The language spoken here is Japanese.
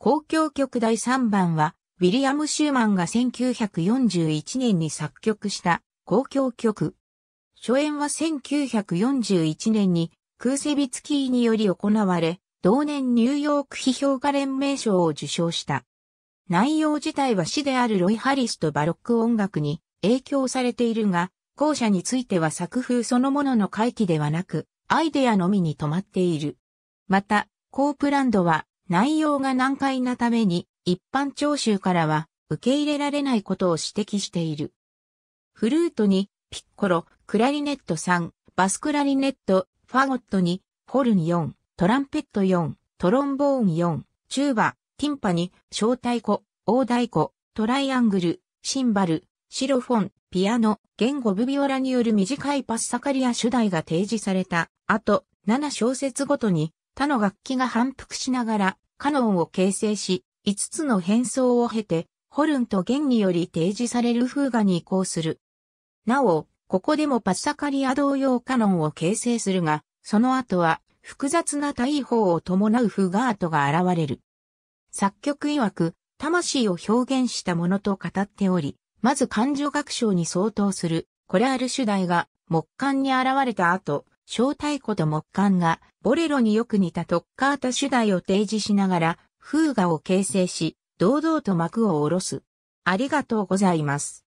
交響曲第3番は、ウィリアム・シューマンが1941年に作曲した交響曲。初演は1941年にクーセビツキーにより行われ、同年ニューヨーク批評家連盟賞を受賞した。内容自体は詩であるロイ・ハリスとバロック音楽に影響されているが、後者については作風そのものの回帰ではなく、アイデアのみに止まっている。また、コープランドは内容が難解なために一般聴衆からは受け入れられないことを指摘している。フルートにピッコロ、クラリネット3、バスクラリネット、ファゴットにホルン4、トランペット4、トロンボーン4、チューバ、ティンパニ、小太鼓、大太鼓、トライアングル、シンバル、シロフォン、ピアノ、言語ブビオラによる短いパッサカリア主題が提示された後、7小節ごとに他の楽器が反復しながらカノンを形成し、5つの変装を経て、ホルンと弦により提示されるフーガに移行する。なお、ここでもパッサカリア同様カノンを形成するが、その後は複雑な対砲を伴うフ画ガートが現れる。作曲曰く、魂を表現したものと語っており、まず感情学章に相当するこれある主題が木管に現れた後、小太鼓と木管がボレロによく似たトッカータ主題を提示しながら、風雅を形成し、堂々と幕を下ろす。ありがとうございます。